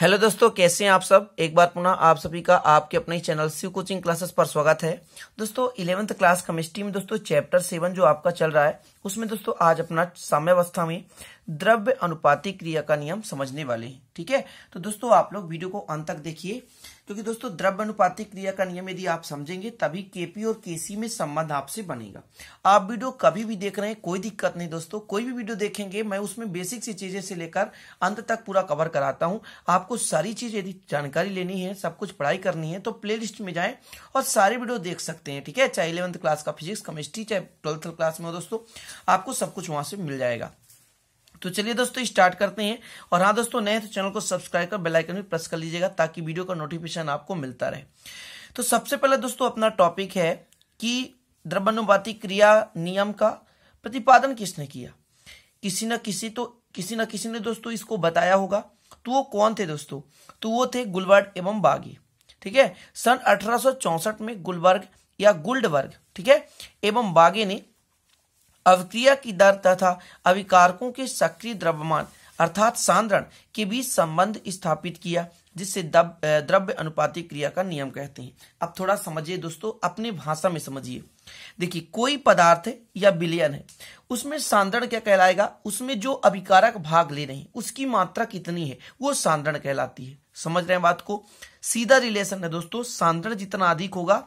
hello दोस्तों कैसे हैं आप सब एक बार पुनः आप सभी का आपके अपने चैनल शिव कोचिंग क्लासेस पर स्वागत है दोस्तों इलेवंथ क्लास केमिस्ट्री में दोस्तों चैप्टर सेवन जो आपका चल रहा है उसमें दोस्तों आज अपना साम्यवस्था में द्रव्य अनुपातिक क्रिया का नियम समझने वाले हैं ठीक है तो दोस्तों आप लोग वीडियो को अंत तक देखिए क्योंकि दोस्तों द्रव्य अनुपातिक क्रिया का नियम यदि आप समझेंगे तभी केपी और केसी में संबंध आपसे बनेगा आप वीडियो कभी भी देख रहे हैं कोई दिक्कत नहीं दोस्तों कोई भी वीडियो देखेंगे मैं उसमें बेसिक सी चीजें से लेकर अंत तक पूरा कवर कराता हूं आपको सारी चीज यदि जानकारी लेनी है सब कुछ पढ़ाई करनी है तो प्ले में जाए और सारे वीडियो देख सकते हैं ठीक है चाहे इलेवंथ क्लास का फिजिक्स केमिस्ट्री चाहे ट्वेल्थ क्लास में हो दोस्तों आपको सब कुछ वहां से मिल जाएगा तो चलिए दोस्तों स्टार्ट करते हैं और हाँ दोस्तों नए तो चैनल को सब्सक्राइब कर बेलाइकन भी प्रेस कर लीजिएगा ताकि वीडियो का नोटिफिकेशन आपको मिलता रहे तो सबसे पहले दोस्तों अपना टॉपिक है कि द्रव्यनुपाती क्रिया नियम का प्रतिपादन किसने किया किसी न किसी तो किसी न किसी ने दोस्तों इसको बताया होगा तो वो कौन थे दोस्तों तो वो थे गुलबर्ग एवं बागी ठीक है सन अठारह में गुलबर्ग या गुल्डबर्ग ठीक है एवं बागे ने अवक्रिया की दर तथा अविकारकों के सक्रिय द्रव्यमान अर्थात सांद्रण के बीच संबंध स्थापित किया जिससे द्रव्य अनुपातिक क्रिया का नियम कहते हैं अब थोड़ा समझिए दोस्तों अपनी भाषा में समझिए देखिए कोई पदार्थ या विलयन है उसमें सांद्रण क्या कहलाएगा उसमें जो अभिकारक भाग ले रहे हैं उसकी मात्रा कितनी है वो सांद्रण कहलाती है समझ रहे हैं बात को सीधा रिलेशन है दोस्तों सांद्रण जितना अधिक होगा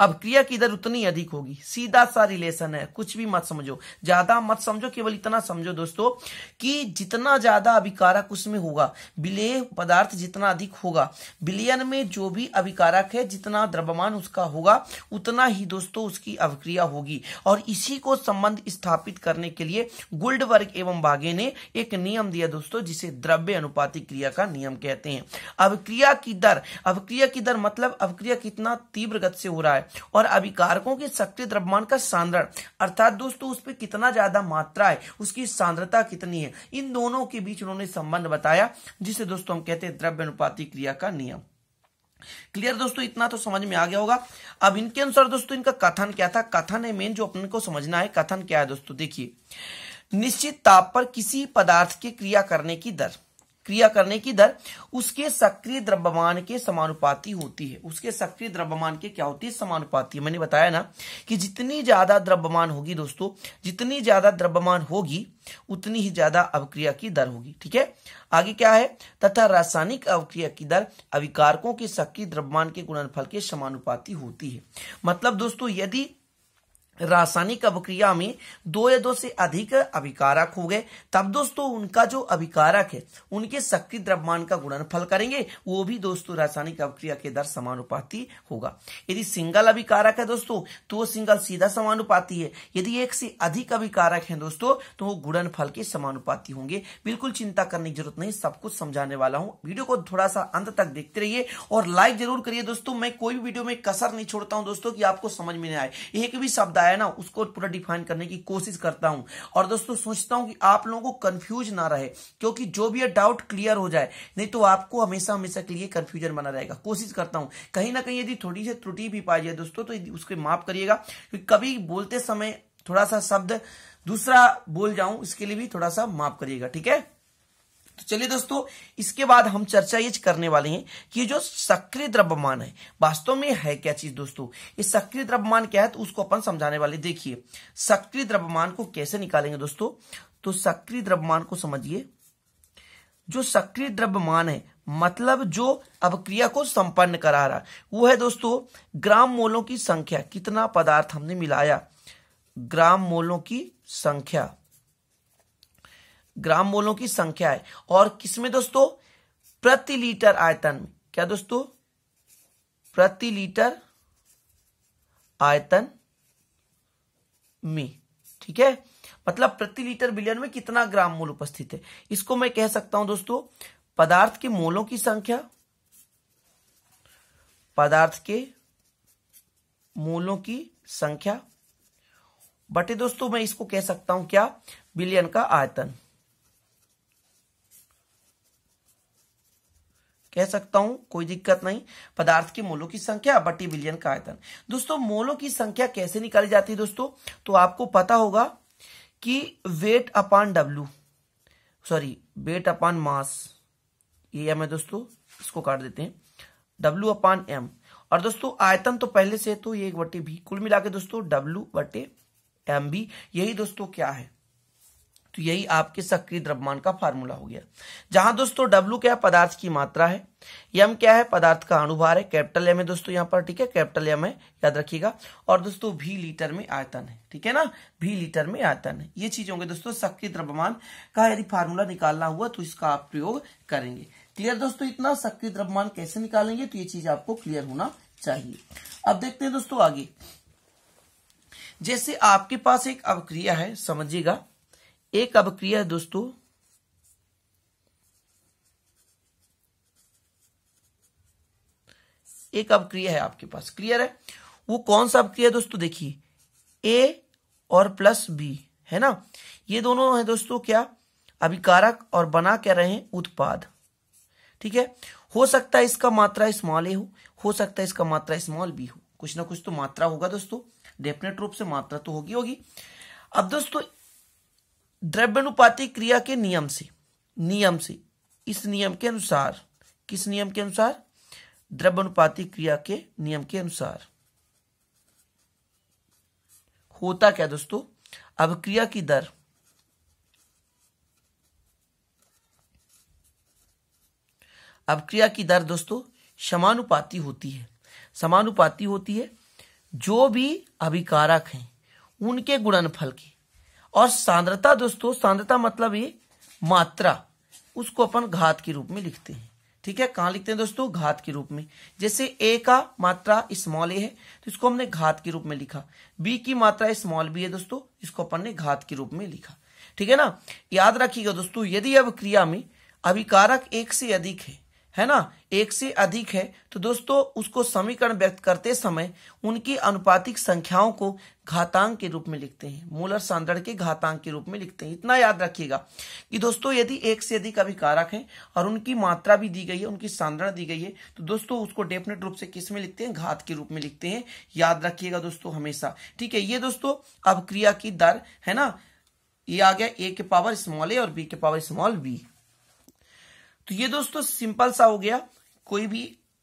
अब क्रिया की दर उतनी अधिक होगी सीधा सा रिलेशन है कुछ भी मत समझो ज्यादा मत समझो केवल इतना समझो दोस्तों कि जितना ज्यादा अभिकारक उसमें होगा विलेय पदार्थ जितना अधिक होगा विलयन में जो भी अभिकारक है जितना द्रव्यमान उसका होगा उतना ही दोस्तों उसकी अभिक्रिया होगी और इसी को संबंध स्थापित करने के लिए गुल्ड वर्ग एवं बागे ने एक नियम दिया दोस्तों जिसे द्रव्य अनुपातिक क्रिया का नियम कहते हैं अभिक्रिया की दर अभिक्रिया की दर मतलब अभिक्रिया कितना तीव्र गति से हो रहा है और अभिकारकों के शक्ति द्रव्यमान का सांद्रण अर्थात दोस्तों उस पर कितना ज्यादा मात्रा है उसकी सांद्रता कितनी है इन दोनों के बीच उन्होंने संबंध बताया जिसे दोस्तों हम कहते हैं द्रव्य अनुपाती क्रिया का नियम क्लियर दोस्तों इतना तो समझ में आ गया होगा अब इनके अनुसार दोस्तों इनका कथन क्या था कथन है मेन जो अपने को समझना है कथन क्या है दोस्तों देखिए निश्चित ताप पर किसी पदार्थ के क्रिया करने की दर क्रिया करने की दर उसके सक्रिय द्रव्यमान के समानुपाती होती है उसके सक्रिय द्रव्यमान के क्या होती है समानुपाती है मैंने बताया ना कि जितनी ज्यादा द्रव्यमान होगी दोस्तों जितनी ज्यादा द्रव्यमान होगी उतनी ही ज्यादा अवक्रिया की दर होगी ठीक है आगे क्या है तथा रासायनिक अवक्रिया की दर अविकारकों के सक्रिय द्रव्यमान के गुणनफल के समानुपाती होती है मतलब दोस्तों यदि रासायनिक अभिक्रिया में दो या दो से अधिक अभिकारक हो गए तब दोस्तों उनका जो अभिकारक है उनके शक्ति द्रव्यमान का गुणनफल करेंगे वो भी दोस्तों रासायनिक अभिक्रिया के दर समानुपाती होगा यदि सिंगल अभिकारक है दोस्तों तो वो सिंगल सीधा समानुपाती है यदि एक से अधिक अभिकारक है दोस्तों तो वो फल के समानुपाती होंगे बिल्कुल चिंता करने की जरूरत नहीं सब कुछ समझाने वाला हूँ वीडियो को थोड़ा सा अंत तक देखते रहिए और लाइक जरूर करिए दोस्तों मैं कोई भी वीडियो में कसर नहीं छोड़ता हूं दोस्तों की आपको समझ में नहीं आए एक भी शब्द आया है ना उसको पूरा डिफाइन करने की कोशिश करता हूं और दोस्तों सोचता हूं कि आप लोगों को कंफ्यूज ना रहे क्योंकि जो भी डाउट क्लियर हो जाए नहीं तो आपको हमेशा हमेशा के लिए कंफ्यूजन बना रहेगा कोशिश करता हूं कहीं ना कहीं यदि थोड़ी सी त्रुटि भी पाई जाए दोस्तों तो उसके माफ करिएगा क्योंकि कभी बोलते समय थोड़ा सा शब्द दूसरा बोल जाऊं इसके लिए भी थोड़ा सा माफ करिएगा ठीक है तो चलिए दोस्तों इसके बाद हम चर्चा ये करने वाले हैं कि जो सक्रिय द्रव्यमान है वास्तव में है क्या चीज दोस्तों ये सक्रिय द्रव्यमान क्या है तो उसको अपन समझाने वाले देखिए सक्रिय द्रव्यमान को कैसे निकालेंगे दोस्तों तो सक्रिय द्रव्यमान को समझिए जो सक्रिय द्रव्यमान है मतलब जो अवक्रिया को संपन्न करा रहा वो है दोस्तों ग्राम मोलों की संख्या कितना पदार्थ हमने मिलाया ग्राम मोलों की संख्या ग्राम मोलों की संख्या है और किसमें दोस्तों प्रति लीटर आयतन में क्या दोस्तों प्रति लीटर आयतन में ठीक है मतलब प्रति लीटर बिलियन में कितना ग्राम मोल उपस्थित है इसको मैं कह सकता हूं दोस्तों पदार्थ के मोलों की संख्या पदार्थ के मोलों की संख्या बटे दोस्तों मैं इसको कह सकता हूं क्या बिलियन का आयतन कह सकता हूं कोई दिक्कत नहीं पदार्थ के मोलों की संख्या बटी बिलियन का आयतन दोस्तों मोलों की संख्या कैसे निकाली जाती है दोस्तों तो आपको पता होगा कि weight upon W sorry weight upon mass ये एम है दोस्तों इसको काट देते हैं डब्ल्यू अपान एम और दोस्तों आयतन तो पहले से तो ये एक बटे भी कुल मिला के दोस्तों डब्ल्यू बटे एम भी यही दोस्तों क्या है तो यही आपके सक्रिय द्रव्यमान का फार्मूला हो गया जहां दोस्तों डब्ल्यू क्या है पदार्थ की मात्रा है यम क्या है पदार्थ का अणुभार है कैपिटल एम है दोस्तों यहाँ पर ठीक है कैपिटल एम है याद रखिएगा और दोस्तों भी लीटर में आयतन है ठीक है ना भी लीटर में आयतन है ये चीज होंगे दोस्तों सक्रिय द्रव्यमान का यदि फार्मूला निकालना हुआ तो इसका आप प्रयोग करेंगे क्लियर दोस्तों इतना सक्रिय द्रव्यमान कैसे निकालेंगे तो ये चीज आपको क्लियर होना चाहिए अब देखते हैं दोस्तों आगे जैसे आपके पास एक अवक्रिया है समझिएगा एक अपक्रिया है दोस्तों एक अपक्रिया है आपके पास क्लियर है वो कौन सा अपक्रिया दोस्तों देखिए ए और प्लस बी है ना ये दोनों है दोस्तों क्या अभिकारक और बना क्या रहे हैं उत्पाद ठीक है हो सकता है इसका मात्रा स्मॉल ए हो हो सकता है इसका मात्रा स्मॉल बी हो कुछ ना कुछ तो मात्रा होगा दोस्तों डेफिनेट रूप से मात्रा तो होगी होगी अब दोस्तों द्रव्यनुपाती क्रिया के नियम से नियम से इस नियम के अनुसार किस नियम के अनुसार द्रव्यनुपाती क्रिया के नियम के अनुसार होता क्या दोस्तों अब क्रिया की दर अब क्रिया की दर दोस्तों समानुपाती होती है समानुपाती होती है जो भी अभिकारक हैं उनके गुणनफल की और सांद्रता दोस्तों सांद्रता मतलब ये मात्रा उसको अपन घात के रूप में लिखते हैं ठीक है कहां लिखते हैं दोस्तों घात के रूप में जैसे ए का मात्रा स्मॉल ए है तो इसको हमने घात के रूप में लिखा बी की मात्रा स्मॉल बी है दोस्तों इसको अपन ने घात के रूप में लिखा ठीक है ना याद रखिएगा दोस्तों यदि अब क्रिया में अभिकारक एक से अधिक है है ना एक से अधिक है तो दोस्तों उसको समीकरण व्यक्त करते समय उनकी अनुपातिक संख्याओं को घातांक के रूप में लिखते हैं मूलर सांद्रण के घातांक के रूप में लिखते हैं इतना याद रखिएगा कि दोस्तों यदि एक से अधिक अभिकारक हैं और उनकी मात्रा भी दी गई है उनकी सांद्रण दी गई है तो दोस्तों उसको डेफिनेट रूप से किस में लिखते हैं घात के रूप में लिखते हैं याद रखिएगा दोस्तों हमेशा ठीक है ये दोस्तों क्रिया की दर है ना ये आ गया ए के पावर स्मॉल ए और बी के पावर स्मॉल बी तो ये दोस्तों सिंपल सा हो गया कोई भी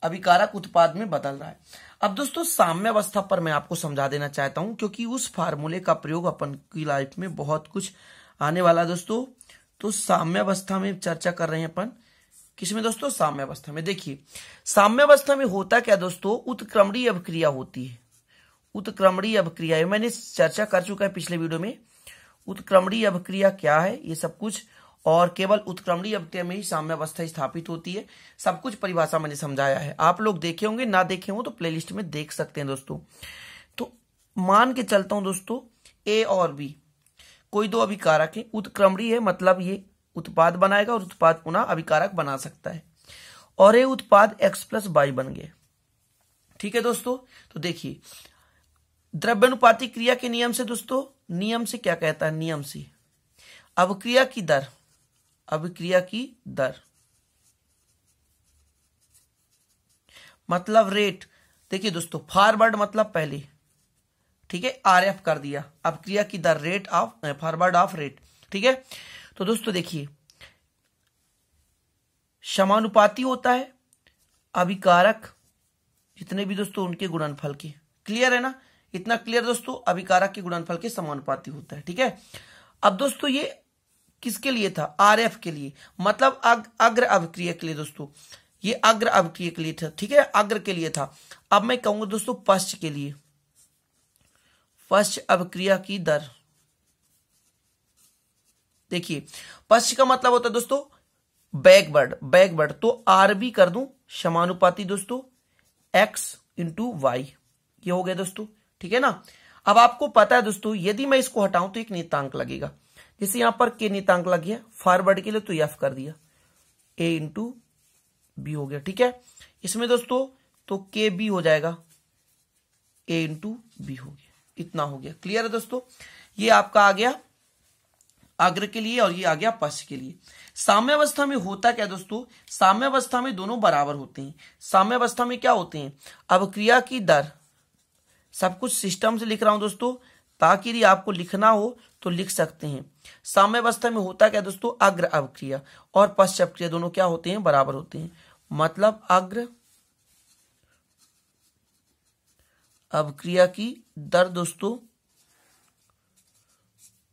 अभिकारक उत्पाद में बदल रहा है अब दोस्तों साम्य अवस्था पर मैं आपको समझा देना चाहता हूं क्योंकि उस फार्मूले का प्रयोग अपन की लाइफ में बहुत कुछ आने वाला दोस्तों तो साम्य अवस्था में चर्चा कर रहे हैं अपन किसमें दोस्तों साम्य अवस्था में देखिए साम्य अवस्था में होता क्या दोस्तों उत्क्रमणीय अभिक्रिया होती है उत्क्रमणीय अभिक्रिया मैंने चर्चा कर चुका है पिछले वीडियो में उत्क्रमणीय अभिक्रिया क्या है ये सब कुछ और केवल उत्क्रमणी अवत्य में ही साम्यावस्था स्थापित होती है सब कुछ परिभाषा मैंने समझाया है आप लोग देखे होंगे ना देखे हो तो प्ले में देख सकते हैं दोस्तों तो मान के चलता हूं दोस्तों ए और बी कोई दो अभिकारक है उत्क्रमणी है मतलब ये उत्पाद बनाएगा और उत्पाद पुनः अभिकारक बना सकता है और ये उत्पाद एक्स प्लस वाई बन गए ठीक है दोस्तों तो देखिए द्रव्यनुपाती क्रिया के नियम से दोस्तों नियम से क्या कहता है नियम से अवक्रिया की दर अभिक्रिया की दर मतलब रेट देखिए दोस्तों फॉरवर्ड मतलब पहले ठीक है आर एफ कर दिया अब क्रिया की दर rate of forward of rate ठीक है तो दोस्तों देखिए समानुपाती होता है अभिकारक जितने भी दोस्तों उनके गुणनफल के क्लियर है ना इतना क्लियर दोस्तों अभिकारक के गुणनफल के समानुपाती होता है ठीक है अब दोस्तों ये किसके लिए था आर के लिए मतलब अग, अग्र अवक्रिय के लिए दोस्तों ये अग्र अवक्रिय के लिए था ठीक है अग्र के लिए था अब मैं कहूंगा दोस्तों पश्च के लिए पश्च अभिक्रिया की दर देखिए पश्च का मतलब होता है दोस्तों बैकवर्ड बैकवर्ड तो आर भी कर दू समानुपाती दोस्तों एक्स इंटू वाई ये हो गया दोस्तों ठीक है ना अब आपको पता है दोस्तों यदि मैं इसको हटाऊं तो एक नियतांक लगेगा जैसे यहां पर के नीतांक लग गया फॉरवर्ड के लिए तो एफ कर दिया ए इंटू बी हो गया ठीक है इसमें दोस्तों तो के बी हो जाएगा ए इंटू बी हो गया इतना हो गया क्लियर है दोस्तों ये आपका आ गया अग्र के लिए और ये आ गया पश्च के लिए साम्यावस्था में होता क्या दोस्तों साम्यावस्था में दोनों बराबर होते हैं साम्यावस्था में क्या होते हैं अब क्रिया की दर सब कुछ सिस्टम से लिख रहा हूं दोस्तों ताकि आपको लिखना हो तो लिख सकते हैं अवस्था में होता क्या दोस्तों अग्र अवक्रिया और पश्चिम क्रिया दोनों क्या होते हैं बराबर होते हैं मतलब अग्र अवक्रिया की दर दोस्तों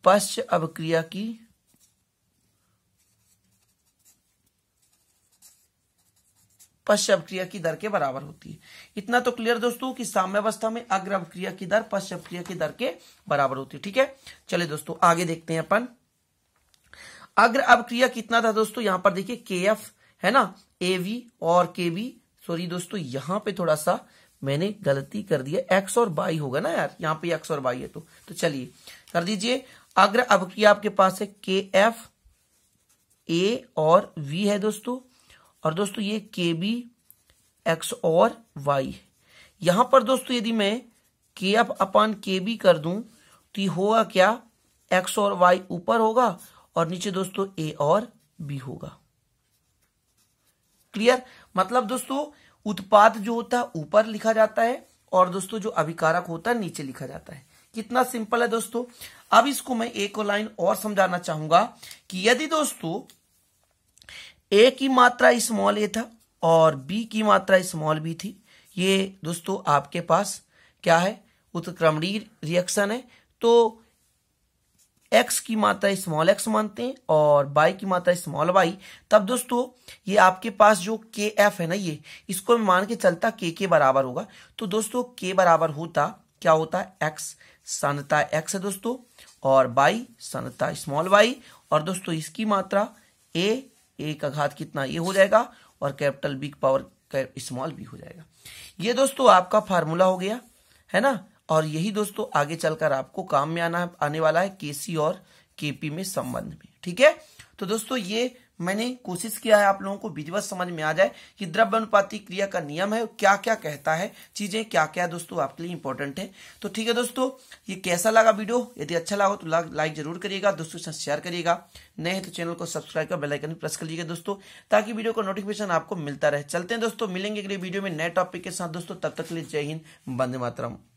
पश्च अवक्रिया की पश्चिम क्रिया की दर के बराबर होती है इतना तो क्लियर दोस्तों कि अवस्था में अग्र क्रिया की दर पश्चिम क्रिया की दर के बराबर होती है ठीक है चलिए दोस्तों आगे देखते हैं अपन अग्र अवक्रिया कितना था दोस्तों यहां पर देखिए के एफ है ना एवी और के बी सॉरी दोस्तों यहां पे थोड़ा सा मैंने गलती कर दिया एक्स और बाई होगा ना यार यहाँ पे एक्स और बाई है तो तो चलिए कर दीजिए अग्र अवक्रिया आपके पास है के एफ ए और वी है दोस्तों और दोस्तों ये के बी एक्स और वाई यहां पर दोस्तों यदि मैं के एफ अपान के बी कर दूं तो ये होगा क्या एक्स और वाई ऊपर होगा और नीचे दोस्तों ए और बी होगा क्लियर मतलब दोस्तों उत्पाद जो होता है ऊपर लिखा जाता है और दोस्तों जो अभिकारक होता है नीचे लिखा जाता है कितना सिंपल है दोस्तों अब इसको मैं एक लाइन और समझाना चाहूंगा कि यदि दोस्तों ए की मात्रा स्मॉल ए था और बी की मात्रा स्मॉल बी थी ये दोस्तों आपके पास क्या है उत्क्रमणीय रिएक्शन है तो एक्स की मात्रा स्मॉल एक्स मानते हैं और वाई की मात्रा स्मॉल वाई तब दोस्तों ये आपके पास जो के एफ है ना ये इसको मैं मान के चलता के के बराबर होगा तो दोस्तों के बराबर होता क्या होता है एक्स सनता एक्स है दोस्तों और वाई सनता स्मॉल वाई और दोस्तों इसकी मात्रा ए ए का घात कितना ये हो जाएगा और capital B power small B हो जाएगा ये दोस्तों आपका फार्मूला हो गया है ना और यही दोस्तों आगे चलकर आपको काम में आना आने वाला है केसी और केपी में संबंध में ठीक है तो दोस्तों ये मैंने कोशिश किया है आप लोगों को विधिवत समझ में आ जाए कि द्रव्य अनुपाती क्रिया का नियम है क्या क्या कहता है चीजें क्या क्या दोस्तों आपके लिए इंपॉर्टेंट है तो ठीक है दोस्तों ये कैसा लगा वीडियो यदि अच्छा लगा तो लाइक जरूर करिएगा दोस्तों के साथ शेयर करिएगा नए हैं तो चैनल को सब्सक्राइब कर बेलाइकन प्रेस कर लीजिएगा दोस्तों ताकि वीडियो का नोटिफिकेशन आपको मिलता रहे चलते हैं दोस्तों मिलेंगे अगले वीडियो में नए टॉपिक के साथ दोस्तों तब तक के लिए जय हिंद बंदे मातरम